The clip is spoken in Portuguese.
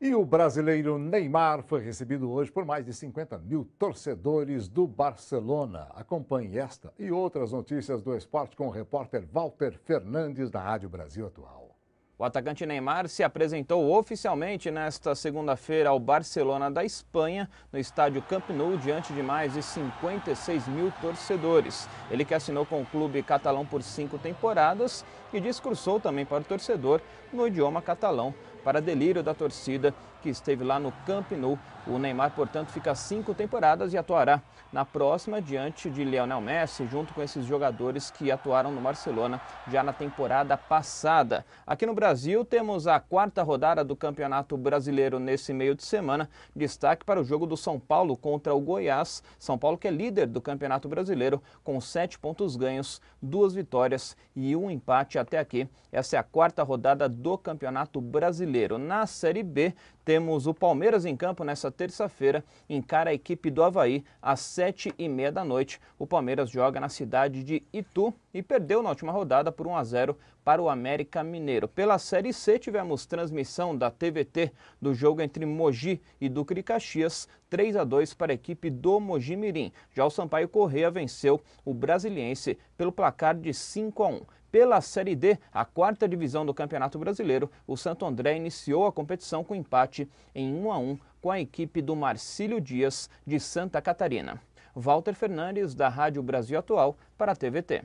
E o brasileiro Neymar foi recebido hoje por mais de 50 mil torcedores do Barcelona. Acompanhe esta e outras notícias do esporte com o repórter Walter Fernandes, da Rádio Brasil Atual. O atacante Neymar se apresentou oficialmente nesta segunda-feira ao Barcelona da Espanha, no estádio Camp Nou, diante de mais de 56 mil torcedores. Ele que assinou com o clube catalão por cinco temporadas e discursou também para o torcedor no idioma catalão para delírio da torcida que esteve lá no Camp Nou. O Neymar, portanto, fica cinco temporadas e atuará na próxima diante de Lionel Messi, junto com esses jogadores que atuaram no Barcelona já na temporada passada. Aqui no Brasil, temos a quarta rodada do Campeonato Brasileiro nesse meio de semana. Destaque para o jogo do São Paulo contra o Goiás. São Paulo que é líder do Campeonato Brasileiro com sete pontos ganhos, duas vitórias e um empate até aqui. Essa é a quarta rodada do Campeonato Brasileiro brasileiro na Série B temos o Palmeiras em campo nessa terça-feira, encara a equipe do Havaí às sete e meia da noite. O Palmeiras joga na cidade de Itu e perdeu na última rodada por 1 a 0 para o América Mineiro. Pela Série C, tivemos transmissão da TVT do jogo entre Mogi e Ducre Caxias, 3 a 2 para a equipe do Mogi Mirim. Já o Sampaio Correia venceu o Brasiliense pelo placar de 5 a 1. Pela Série D, a quarta divisão do Campeonato Brasileiro, o Santo André iniciou a competição com empate empate em 1 a 1 com a equipe do Marcílio Dias, de Santa Catarina. Walter Fernandes, da Rádio Brasil Atual, para a TVT.